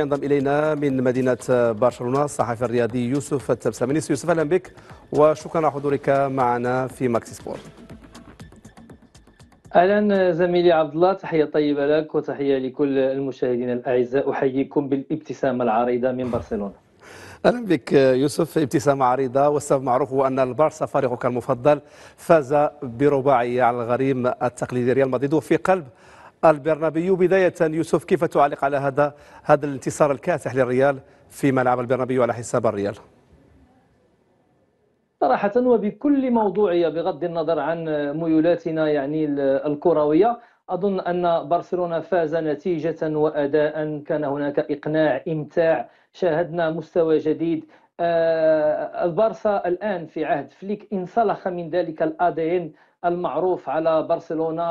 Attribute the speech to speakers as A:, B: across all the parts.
A: ينضم الينا من مدينه برشلونه الصحفي الرياضي يوسف التبسمنيس يوسف اهلا بك
B: وشكرا على حضورك معنا في ماكسي سبورت اهلا زميلي عبد الله تحيه طيبه لك وتحيه لكل المشاهدين الاعزاء احييكم بالابتسامه العريضه من برشلونه
A: اهلا بك يوسف ابتسامه عريضه والسبب معروف هو ان البارسا فريقك المفضل فاز برباعيه على الغريم التقليدي ريال مدريد وفي قلب البرنابيو بداية يوسف كيف تعلق على هذا هذا الانتصار الكاسح للريال في ملعب البرنابيو على حساب الريال
B: صراحة وبكل موضوعية بغض النظر عن ميولاتنا يعني الكروية أظن أن برشلونة فاز نتيجة وأداء كان هناك إقناع إمتاع شاهدنا مستوى جديد آه، البارسا الآن في عهد فليك انسلخ من ذلك الأدين المعروف على برشلونه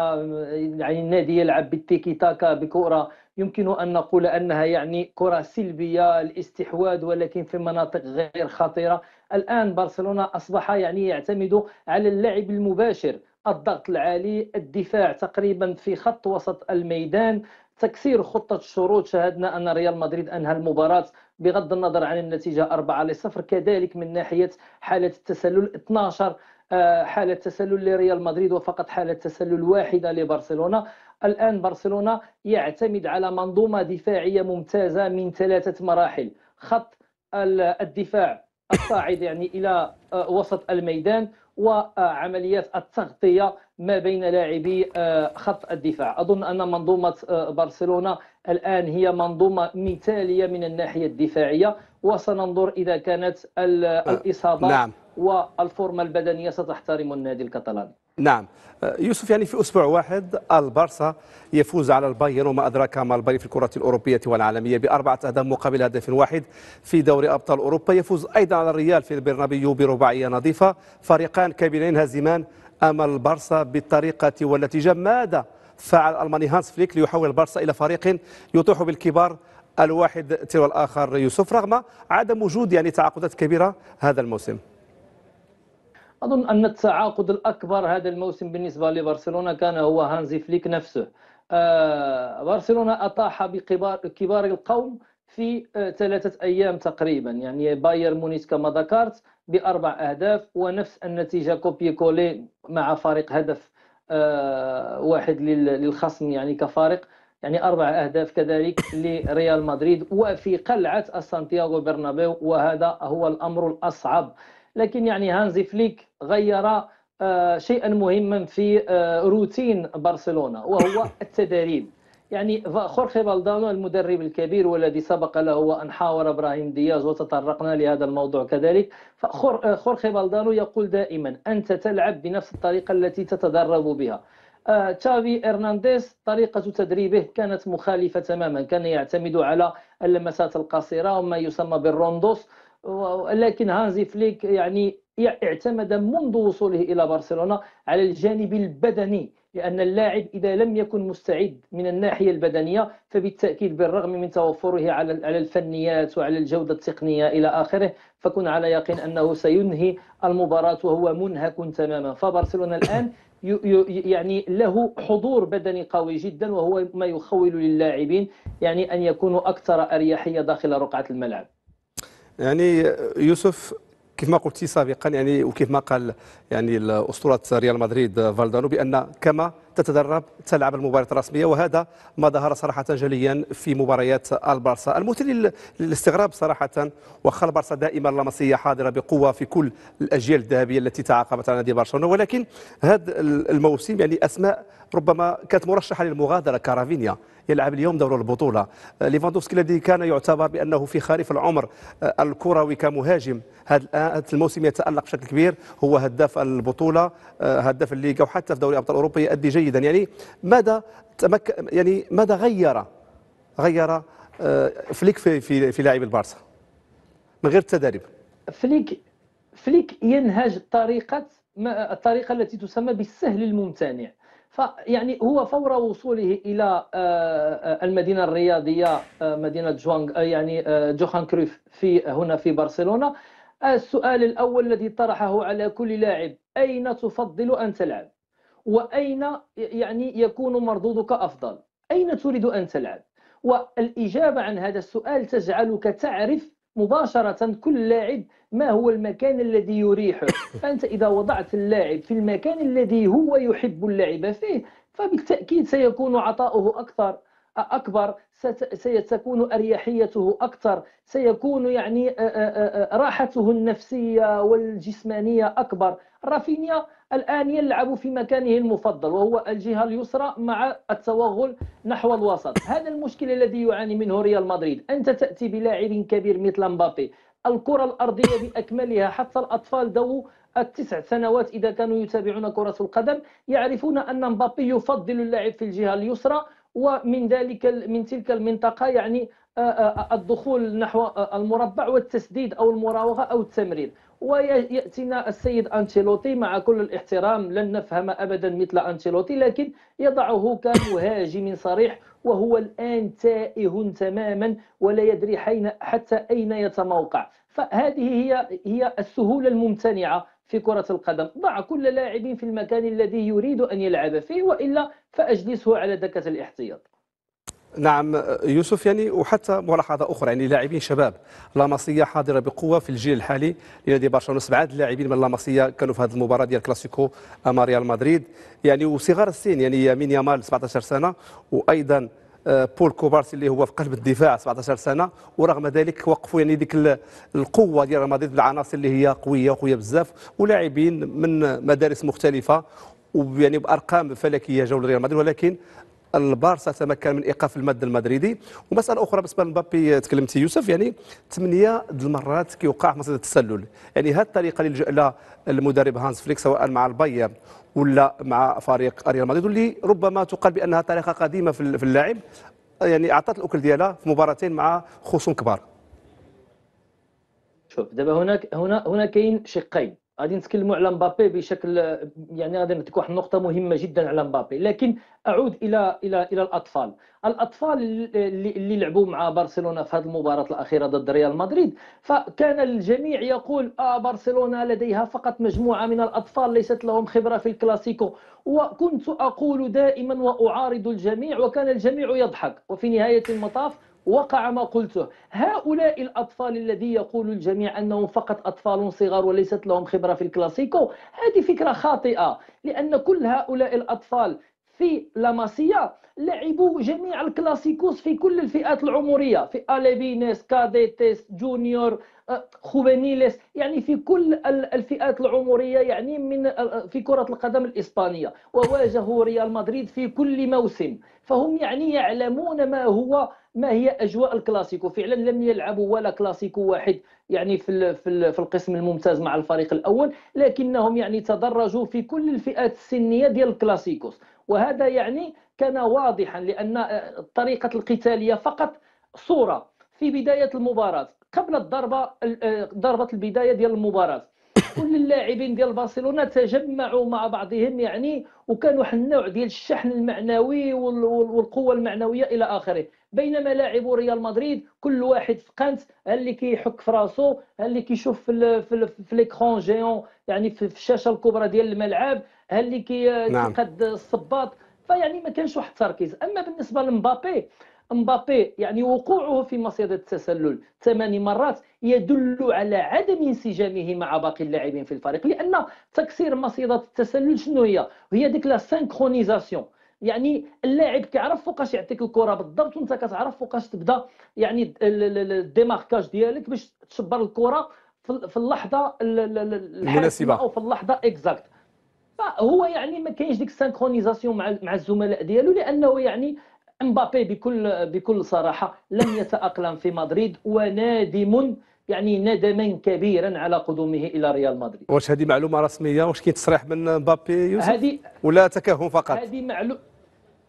B: يعني النادي يلعب بالتيكي تاكا بكره يمكن ان نقول انها يعني كره سلبيه الاستحواذ ولكن في مناطق غير خطيره الان برشلونه اصبح يعني يعتمد على اللعب المباشر الضغط العالي الدفاع تقريبا في خط وسط الميدان تكسير خطة الشروط شاهدنا أن ريال مدريد أنهى المباراة بغض النظر عن النتيجة 4 لصفر كذلك من ناحية حالة التسلل 12 آه، حالة تسلل لريال مدريد وفقط حالة تسلل واحدة لبرشلونة الآن برشلونة يعتمد على منظومة دفاعية ممتازة من ثلاثة مراحل خط الدفاع الصاعد يعني إلى آه، وسط الميدان وعمليات التغطية ما بين لاعبي آه، خط الدفاع أظن أن منظومة برشلونة الآن هي منظومة مثالية من الناحية الدفاعية وسننظر إذا كانت الإصابة نعم. والفورمة البدنية ستحترم النادي الكتالاني
A: نعم آه، يوسف يعني في أسبوع واحد البارسا يفوز على البايرن وما أدراك ما البايرن في الكرة الأوروبية والعالمية بأربعة أهداف مقابل هدف واحد في دوري أبطال أوروبا يفوز أيضا على الريال في البرنابيو برباعية نظيفة فريقان كبيرين هزيمان أمام البارسا بالطريقة والنتيجة ماذا فعل الماني هانس فليك ليحول البارسا إلى فريق يطيح بالكبار الواحد تلو الآخر يوسف رغم عدم وجود يعني تعاقدات كبيرة هذا الموسم
B: اظن ان التعاقد الاكبر هذا الموسم بالنسبه لبرشلونه كان هو هانزي فليك نفسه آه برشلونه اطاح بكبار كبار القوم في آه ثلاثه ايام تقريبا يعني باير مونيس كما ذكرت باربع اهداف ونفس النتيجه كوبي كولي مع فارق هدف آه واحد للخصم يعني كفارق يعني اربع اهداف كذلك لريال مدريد وفي قلعه السانتياغو برنابيو وهذا هو الامر الاصعب لكن يعني هانزي فليك غير آه، شيئا مهما في آه، روتين برشلونه وهو التدريب يعني خورخي بالدانو المدرب الكبير والذي سبق له ان حاور ابراهيم دياز وتطرقنا لهذا الموضوع كذلك فخورخي آه، بالدانو يقول دائما انت تلعب بنفس الطريقه التي تتدرب بها تشافي ارنانديز طريقه تدريبه كانت مخالفه تماما كان يعتمد على اللمسات القصيره وما يسمى بالروندوس ولكن هانزي فليك يعني اعتمد منذ وصوله الى برشلونه على الجانب البدني لان اللاعب اذا لم يكن مستعد من الناحيه البدنيه فبالتاكيد بالرغم من توفره على على الفنيات وعلى الجوده التقنيه الى اخره فكن على يقين انه سينهي المباراه وهو منهك تماما فبرشلونه الان يعني له حضور بدني قوي جدا وهو ما يخول للاعبين يعني ان يكونوا اكثر اريحيه داخل رقعه الملعب
A: يعني يوسف كيف ما قلت سابقا يعني وكيف ما قال يعني اسطوره ريال مدريد فالدانو بان كما تتدرب تلعب المباريات الرسميه وهذا ما ظهر صراحه جليا في مباريات البارسا المثير للاستغراب صراحه وخا البارسا دائما لمسيه حاضره بقوه في كل الاجيال الذهبيه التي تعاقبت على نادي برشلونه ولكن هذا الموسم يعني اسماء ربما كانت مرشحه للمغادره كارافينيا يلعب اليوم دور البطوله ليفاندوفسكي الذي كان يعتبر بانه في خريف العمر الكروي كمهاجم هذا الموسم يتالق بشكل كبير هو هداف البطوله آه، هداف الليغا وحتى في دوري ابطال اوروبا يؤدي جيد جيدا يعني ماذا تمك يعني ماذا غير غير آه، فليك في في في لاعب البارسا من غير التدريب
B: فليك فليك ينهج طريقه الطريقه التي تسمى بالسهل الممتنع فيعني هو فور وصوله الى آه، المدينه الرياضيه آه، مدينه جوانغ يعني جوهان كروف في هنا في برشلونه السؤال الاول الذي طرحه على كل لاعب اين تفضل ان تلعب وأين يعني يكون مردودك أفضل أين تريد أن تلعب والإجابة عن هذا السؤال تجعلك تعرف مباشرة كل لاعب ما هو المكان الذي يريحه فأنت إذا وضعت اللاعب في المكان الذي هو يحب اللعب فيه فبالتأكيد سيكون عطاؤه أكثر أكبر ستكون أريحيته أكثر سيكون يعني راحته النفسية والجسمانية أكبر رافينيا الآن يلعب في مكانه المفضل وهو الجهة اليسرى مع التوغل نحو الوسط هذا المشكل الذي يعاني منه ريال مدريد أنت تأتي بلاعب كبير مثل مبابي الكرة الأرضية بأكملها حتى الأطفال ذو التسع سنوات إذا كانوا يتابعون كرة القدم يعرفون أن مبابي يفضل اللاعب في الجهة اليسرى ومن ذلك من تلك المنطقة يعني آه، آه، آه، الدخول نحو المربع والتسديد أو المراوغة أو التمرير ويأتينا السيد أنشيلوتي مع كل الاحترام لن نفهم أبدا مثل أنشيلوتي لكن يضعه كمهاجم صريح وهو الآن تائه تماما ولا يدري حين حتى أين يتموقع فهذه هي هي السهولة الممتنعة في كرة القدم ضع كل لاعب في المكان الذي يريد أن يلعب فيه وإلا فأجلسه على دكة الاحتياط
A: نعم يوسف يعني وحتى ملاحظة أخرى يعني لاعبين شباب لاماسيا حاضرة بقوة في الجيل الحالي لنادي برشلونة سبعة اللاعبين من لاماسيا كانوا في هذه المباراة ديال كلاسيكو أمام ريال مدريد يعني وصغار السن يعني يمين يامال 17 سنة وأيضا آه، بول كوبارسي اللي هو في قلب الدفاع 17 سنه ورغم ذلك وقفوا يعني ديك القوه ديال ريال مدريد بالعناصر اللي هي قويه قويه بزاف ولاعبين من مدارس مختلفه ويعني بارقام فلكيه جاوا ريال مدريد ولكن البارسا تمكن من ايقاف المد المدريدي ومساله اخرى بالنسبه لمبابي تكلمتي يوسف يعني ثمانيه المرات كيوقع في مصيده التسلل يعني هذه الطريقه اللي لجا لها المدرب هانس فليك سواء مع الباير ولا مع فريق ريال مدريد واللي ربما تقال بانها طريقه قديمه في اللاعب يعني اعطت الاكل ديالها في مباراتين مع خصوم كبار
B: شوف دابا هناك هنا هنا كاين شقين غادي نتكلموا على مبابي بشكل يعني غادي نعطيك واحد النقطه مهمه جدا على مبابي لكن اعود الى الى الى الاطفال الاطفال اللي, اللي لعبوا مع برشلونه في هذه المباراه الاخيره ضد ريال مدريد فكان الجميع يقول اه برشلونه لديها فقط مجموعه من الاطفال ليست لهم خبره في الكلاسيكو وكنت اقول دائما واعارض الجميع وكان الجميع يضحك وفي نهايه المطاف وقع ما قلته هؤلاء الأطفال الذي يقول الجميع أنهم فقط أطفال صغار وليست لهم خبرة في الكلاسيكو هذه فكرة خاطئة لأن كل هؤلاء الأطفال في لاماسيا لعبوا جميع الكلاسيكوس في كل الفئات العمريه في اليفينيس كاديتيس جونيور أه، خوفينيليس يعني في كل الفئات العمريه يعني من أه، أه، في كره القدم الاسبانيه وواجهوا ريال مدريد في كل موسم فهم يعني يعلمون ما هو ما هي اجواء الكلاسيكو فعلا لم يلعبوا ولا كلاسيكو واحد يعني في في القسم الممتاز مع الفريق الاول لكنهم يعني تدرجوا في كل الفئات السنيه ديال الكلاسيكوس وهذا يعني كان واضحا لأن الطريقة القتالية فقط صورة في بداية المباراة قبل الضربة آه، ضربة البداية ديال المباراة كل اللاعبين ديال برشلونه تجمعوا مع بعضهم يعني وكانوا واحد النوع ديال الشحن المعنوي والقوه المعنويه الى اخره بينما لاعبو ريال مدريد كل واحد في قنت اللي كيحك في راسو اللي كيشوف في في, ليكرون جيون يعني في الشاشه الكبرى ديال الملعب اللي كي نعم. الصباط فيعني ما كانش واحد التركيز اما بالنسبه لمبابي مبابي يعني وقوعه في مصيدة التسلل ثماني مرات يدل على عدم انسجامه مع باقي اللاعبين في الفريق لأن تكسير مصيدة التسلل شنو هي؟ هي ديك لا سينكرونيزاسيون يعني اللاعب كيعرف فوقاش يعطيك الكره بالضبط وانت كتعرف فوقاش تبدا يعني الديماركاج ديالك باش تشبر الكره في اللحظه المناسبه او في اللحظه اكزاكت فهو يعني ما كاينش ديك السينكرونيزاسيون مع مع الزملاء ديالو لانه يعني امبابي بكل بكل صراحه لم يتاقلم في مدريد ونادم يعني ندما كبيرا على قدومه الى ريال مدريد
A: واش هذه معلومه رسميه واش كاين تصريح من مبابي يوسف هذه ولا تكهن فقط هذه
B: معلومه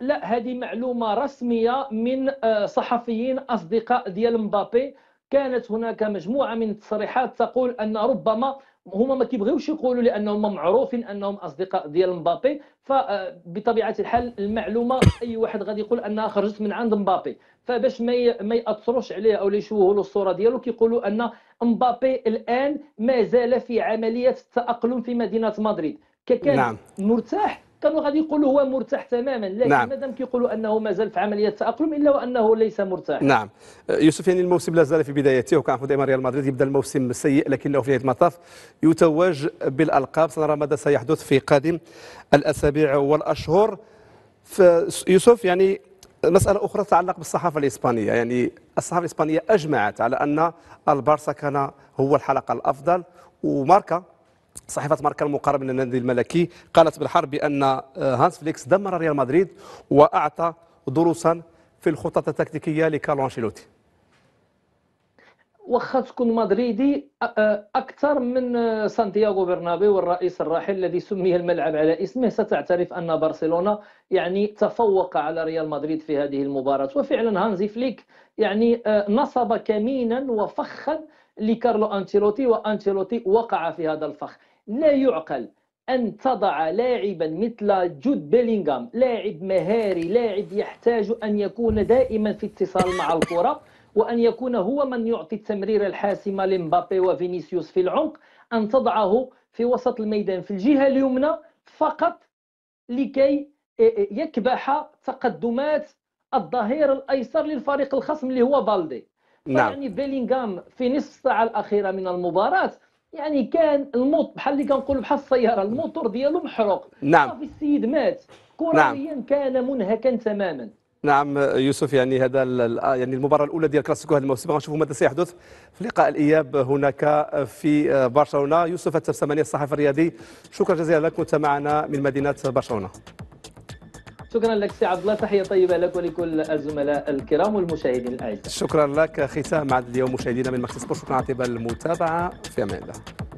B: لا هذه معلومه رسميه من آه، صحفيين اصدقاء ديال مبابي كانت هناك مجموعه من التصريحات تقول ان ربما هما ما كيبغيوش يقولوا لانهم معروفين انهم اصدقاء ديال مبابي فبطبيعه آه، الحال المعلومه اي واحد غادي يقول انها خرجت من عند مبابي فباش ما ما ياثروش عليه او يشوهوا له الصوره ديالو كيقولوا ان مبابي الان ما زال في عمليه التاقلم في مدينه مدريد ككان نعم. مرتاح كانوا غادي يقولوا هو مرتاح تماما لكن نعم. مادام كيقولوا انه مازال في عمليه تاقلم الا وانه ليس مرتاح نعم
A: يوسف يعني الموسم لا زال في بدايته وكان دائما ريال مدريد يبدا الموسم سيء لكنه في نهايه المطاف يتوج بالالقاب سنرى ماذا سيحدث في قادم الاسابيع والاشهر يوسف يعني مسألة أخرى تتعلق بالصحافة الإسبانية يعني الصحافة الإسبانية أجمعت على أن البارسا كان هو الحلقة الأفضل وماركا صحيفة ماركا المقاربة من النادي الملكي قالت بالحرب بأن آه، هانس فليكس دمر ريال مدريد وأعطى دروسا في الخطط التكتيكية لكارلو أنشيلوتي
B: وخا تكون مدريدي آه، آه، اكثر من سانتياغو برنابيو والرئيس الراحل الذي سمي الملعب على اسمه ستعترف ان برشلونه يعني تفوق على ريال مدريد في هذه المباراه وفعلا هانزي فليك يعني نصب كمينا وفخا لكارلو أنشيلوتي وأنشيلوتي وقع في هذا الفخ لا يعقل أن تضع لاعبا مثل جود بيلينغهام لاعب مهاري لاعب يحتاج أن يكون دائما في اتصال مع الكرة وأن يكون هو من يعطي التمرير الحاسمة لمبابي وفينيسيوس في العمق أن تضعه في وسط الميدان في الجهة اليمنى فقط لكي يكبح تقدمات الظهير الأيسر للفريق الخصم اللي هو بالدي نعم. يعني بيلينغهام في نصف الساعه الاخيره من المباراه يعني كان الموت بحال اللي كنقولوا بحال السياره الموتور ديالو محروق نعم صافي السيد مات نعم. كرويا نعم. كان منهكا تماما
A: نعم يوسف يعني هذا آه، يعني المباراه الاولى ديال كلاسيكو هذا الموسم غنشوفوا ماذا سيحدث في لقاء الاياب هناك في آه، برشلونه يوسف الترسماني الصحفي الرياضي شكرا جزيلا لك كنت معنا من مدينه برشلونه
B: شكرا لك سي عبد الله تحيه طيبه لك ولكل الزملاء الكرام والمشاهدين الاعزاء
A: شكرا لك ختام عدد اليوم مشاهدينا من مكتب سبورت شكرا على المتابعه في امان الله